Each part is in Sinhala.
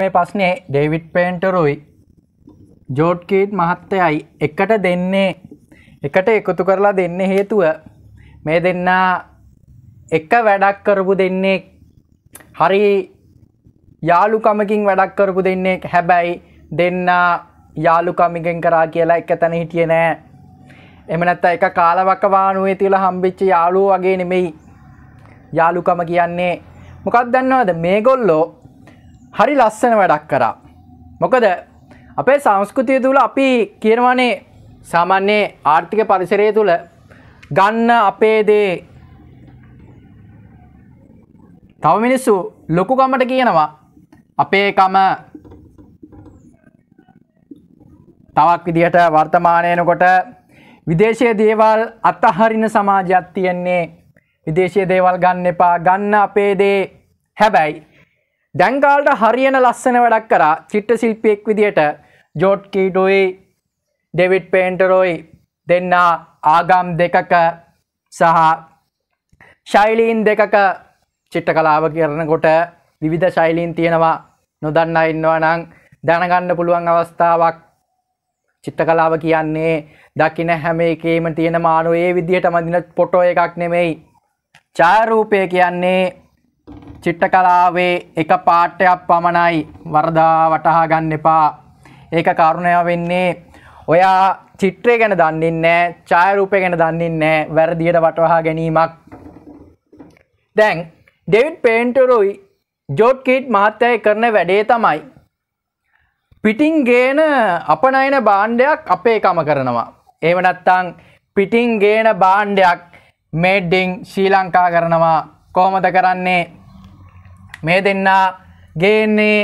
මේ ප්‍රශ්නේ ඩේවිඩ් පේන්ටරුයි ජෝඩ් කීට් මහත්තයයි එකට දෙන්නේ එකට එකතු කරලා දෙන්න හේතුව මේ දෙන්නා එක වැඩක් කරපු දෙන්නේ හරි යාළුකමකින් වැඩක් කරපු දෙන්නේ හැබැයි දෙන්නා යාළුකමිකෙන් කරා කියලා එක තැන හිටිය නෑ එම නැත්ත එක කාලවකවානුවේ තිල හම්බිච්ච යාළුව වගේ නෙමෙයි යාළුකම කියන්නේ මොකක් දන්නවද මේ ගොල්ලෝ හරි ලස්සන වැඩක් කරා. මොකද අපේ සංස්කෘතිය තුළ අපි කියනවනේ සාමාන්‍යයේ ආර්ථික පරිසරය තුළ ගන්න අපේ දේ තව මිනිස්සු ලොකුකමට කියනවා අපේකම තවක් විදිහට වර්තමානයනකොට විදේශය දේවල් අත්තහරින සමාජයක් තියෙන්නේ විදේශය දේවල් ගන්න එපා ගන්න අපේ දේ හැබැයි දැංකාල්ට හරියන ලස්සන වැඩක් කරා චිට්ට ශිල්පියෙක් විදියට ජෝට් කීටුයි ඩෙවිට් පේන්ටරෝයි දෙන්නා ආගම් දෙකක සහ ශෛලීන් දෙකක චිට්ට කලාව කරනකොට විවිධ ශෛලීන් තියෙනවා නොදන්න ඉන්නවා නං දැනගන්න පුළුවන් අවස්ථාවක් චිත්ත කලාව කියන්නේ දකින හැම එකේම තියෙන මානුවේ විදිහට මදින පොටෝ එකක් නෙමෙයි චාරූපය කියන්නේ චිට්ට කලාවේ එක පාට්ටයක් පමණයි වරදා වටහා ගන්න එපා. ඒක කරුණය වෙන්නේ ඔයා චිත්‍රය ගැන දන්නන්නේ චායරූපය ගැන දන්නන්නේ වැරදියට වටවහා ගැනීමක්. දැන් ඩෙවිඩ් පේන්ටරුයි ජෝට්කීට් මහත්තයයි කරන වැඩේ තමයි. පිටිං ගේන අපනයින බාණ්ඩයක් අපේ කම කරනවා. ඒම නැත්තං පිටිං ගේන බාණ්ඩයක් මේඩ්ඩිං ශී ලංකා කරනවා කොහොමද කරන්නේ මේ දෙන්නා ගේන්නේ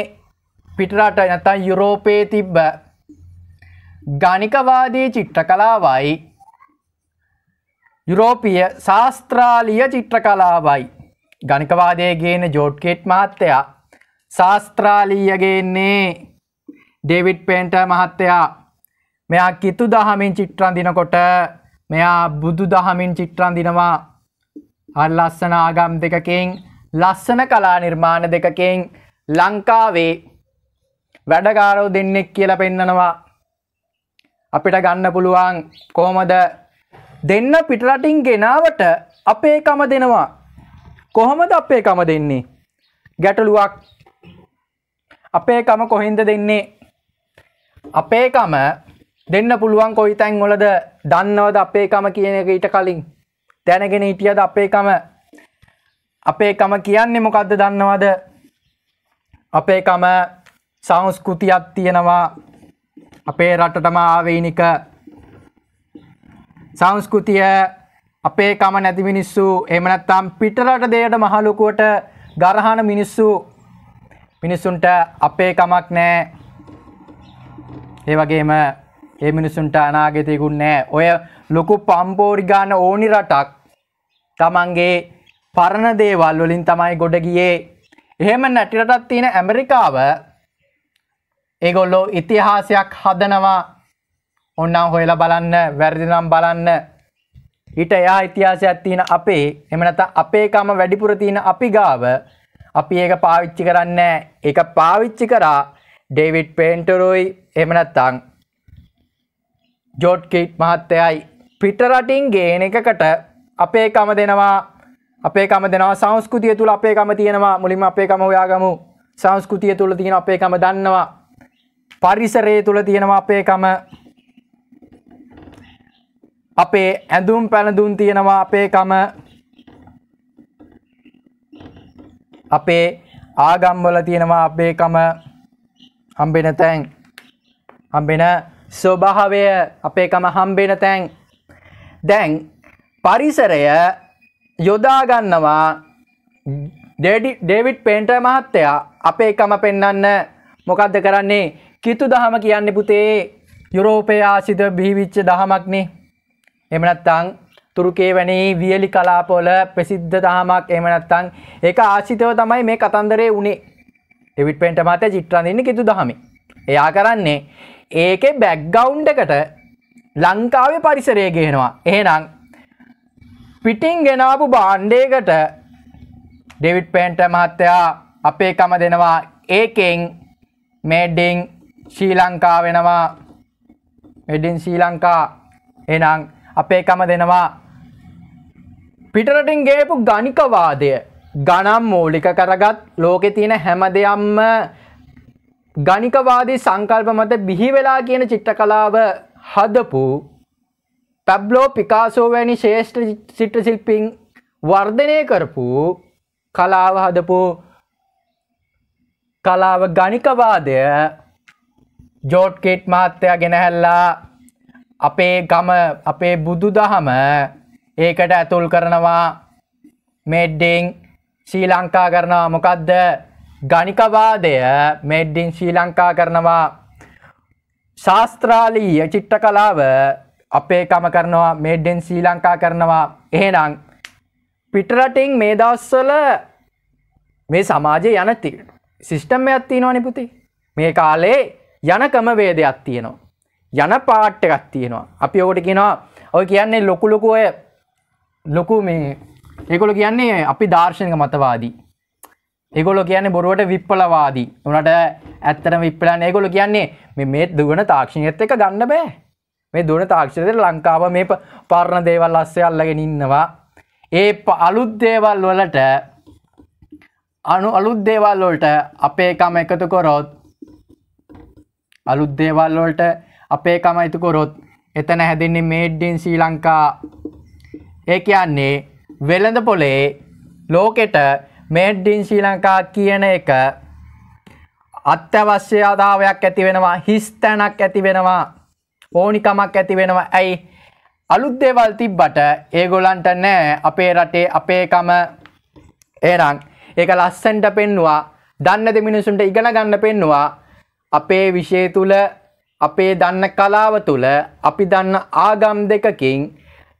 පිටරට නැතන් යුරෝපයේ තිබ්බ ගනිකවාදී චිත්‍ර කලාවයි යුරෝපිය ශාස්ත්‍රාලිය චිත්‍ර කලාවයි ගනිකවාදය ගේන ජෝට්කේට් මහත්තයා ශාස්ත්‍රාලීයගේන්නේ ඩෙවිඩ් පේන්ට මහත්තයා මෙයා කිතු දහමින් චිත්‍රන්දිනකොට මෙයා බුදු දහමින් චිත්‍රන්දිනවා අල්ලස්සන ආගම් දෙකකින් ලස්සන කලා නිර්මාණ දෙකකින් ලංකාවේ වැඩගාරෝ දෙන්නෙක් කියල පෙන්නනවා අපිට ගන්න පුළුවන් කොහොමද දෙන්න පිටරටින් ගෙනාවට අපේකම දෙනවා කොහොමද අපේකම දෙන්නේ ගැටලුවක් අපේකම කොහින්ද දෙන්නේ අපේකම දෙන්න පුළුවන් කොයි තැන් වලද දන්නවද අපේකම කියන එක ඊට කලින් දැනගෙන හිටියද අපේකම අපේ කම කියන්නේ මොකක්ද දන්නවද අපේ කම සංස්කෘතියක් තියෙනවා අපේ රටටම ආවේනික සංස්කෘතිය අපේ කම නැති මිනිස්සු එහෙම නැත්නම් පිටරට දෙයට මහලුකුවට ගරහන මිනිස්සු මිනිස්සුන්ට අපේ කමක් නැහැ ඒ වගේම ඒ මිනිස්සුන්ට අනාගතයකුත් නැහැ ඔය ලොකු පම්පෝරි ගන්න ඕනි රටක් තමන්ගේ පරණ දේවල් වලින් තමයි ගොඩ ගියේ එහෙම නැටිරටත් තියෙන ඇමරිකාව ඒගොල්ලෝ ඉතිහාසයක් හදනවා ඔන්නම් හොයලා බලන්න වැරදිනම් බලන්න ඊට එයා ඉතිහාසයක් තියෙන අපේ එහෙම නැත්නම් අපේකම වැඩිපුර තියෙන අපි ගාව අපි ඒක පාවිච්චි කරන්නේ ඒක පාවිච්චි කරා ඩේවිඩ් පේන්ටරුයි එහෙම නැත්නම් ජෝඩ් කීට් මහත්තයයි පිටරටින් ගේන එකකට අපේකම දෙනවා අපේකම දෙනවා සංස්කෘතිය තුළ අපේකම තියෙනවා මුලින්ම අපේකම හොයාගමු සංස්කෘතිය තුළ තියෙන අපේකම දන්නවා පරිසරයේ තුළ තියෙනවා අපේකම අපේ ඇඳුම් පැළඳුම් තියෙනවා අපේකම අපේ ආගම්වල තියෙනවා අපේකම හම්බෙන තැන් හම්බෙන ස්වභාවය අපේකම හම්බෙන තැන් දැන් පරිසරය යොදාගන්නවා ඩේවිඩ් පේන්ට මහත්තයා අපේ එකම පෙන්නන්න මොකක්ද කරන්නේ කිතු දහම කියන්න පුතේ යුරෝපය ආසිත බිහිවිච්ච දහමක්නේ එමනත්තං තුරුකේ වැනි වියලි කලාපොල ප්‍රසිද්ධ දහමක් එමනත්තං ඒක ආශිතව තමයි මේ කතන්දරේ උනේ එවිට පෙන්ට මත චිත්‍රන්දින්න කිතු දහම එයා කරන්නේ ඒකෙ බැක්්ගවුන්් එකට ලංකාවේ පරිසරය ගේෙනවා එහෙනම් පිටින් ගෙනාපු බාණ්ඩයකට ඩෙවිඩ් පේන්ට මහත්තයා අපේ කම දෙනවා ඒකෙන් මේඩිං ශ්‍රී ලංකා වෙනවා මෙඩින් ශ්‍රී ලංකා එනම් අපේ කම දෙනවා පිටරටින් ගේපු ගනිකවාදය ගනම් මූලික කරගත් ලෝකෙ තියෙන හැම දෙයම්ම ගනිකවාදී සංකල්ප මත බිහිවෙලා කියන චිත්ත කලාව හදපු පැබ්ලෝ පිකාසෝ වැනි ශේෂ්ඨ සිට්‍ර ශිල්පින් වර්ධනය කරපු කලාව හදපු කලාව ගනිකවාදය ජෝට්කේට් මාත්‍යයා ගෙනහැල්ලා අපේ ගම අපේ බුදු දහම ඒකට ඇතුල් කරනවා මෙඩ්ඩිං ශ්‍රී ලංකා කරනවා මොකක්ද ගනිකවාදය මෙඩ්ඩින් ශ්‍රී ලංකා කරනවා ශාස්ත්‍රාලීය චිට්ට කලාව අපේ කම කරනවා මේඩ්ඩෙන් ශ්‍රී ලංකා කරනවා එහෙනම් පිටරටින් මේ දවස්වල මේ සමාජය යන තිීරෙන සිිස්ටම් ඇත්තිනවා නිපුති මේ කාලේ යන ක්‍රමවේදයක් තියෙනවා යන පාට්ට එකක් තියෙනවා අපි ඔකට කියෙනවා ඔය කියන්නේ ලොකුලොකුව ලොකු මේ ඒකොල කියන්නේ අපි දර්ශනක මතවාදී ඒගොලො කියන්නේ බොරුවට විප්පලවාදී උනට ඇත්තන විප්පලන්න ඒගොලො කියන්නේ මේ දුවන තාක්ෂණයත් එක ගන්න බෑ මේ දුන තාක්ෂරයට ලංකාව මේ පරණ දේවල් අස්සේ අල්ලගෙන ඉන්නවා ඒ අලුත්දේවල් වලට අනු අලුත්දේවල් වලට අපේකම එකතු කොරොත් අලුත්දේවල් වලට අපේකම එකතු කොරොත් එතන හැදෙන්නේ මේඩ්ඩින් ශ්‍රී ලංකා ඒ කියන්නේ වෙළඳ පොලේ ලෝකෙට මේඩ්ඩින් ශ්‍රී ලංකා කියන එක අත්‍යවශ්‍ය ආදාවයක් ඇති වෙනවා හිස්තැනක් ඇති වෙනවා ඕනිකමක් ඇති වෙනවා ඇයි අලුත්දේවල් තිබ්බට ඒගොලන්ට නෑ අපේ රටේ අපේකම ඒරං ඒක ලස්සන්ට පෙන්නවා දන්න දෙමිනිසුන්ට ඉගෙන ගන්න පෙන්නවා අපේ විෂය තුළ අපේ දන්න කලාව තුළ අපි දන්න ආගම් දෙකකින්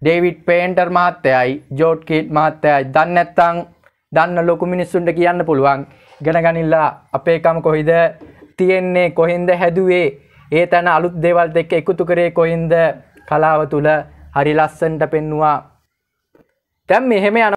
ඩේවිඩ් පේන්ටර් මහත්තයයි ජෝට්කීට් මහත්තයයි දන්නැත්තං දන්න ලොකු මිනිස්සුන්ට කියන්න පුළුවන් ගෙනගනිල්ලා අපේකම කොහිද තියෙන්නේ කොහෙන්ද හැදුවේ ඒ තැන අලුත් දේවල්ත එක්ක එකතු කරේ කොයින්ද කලාව තුළ හරි ලස්සන්ට පෙන්නවා තැම් මෙහෙම යන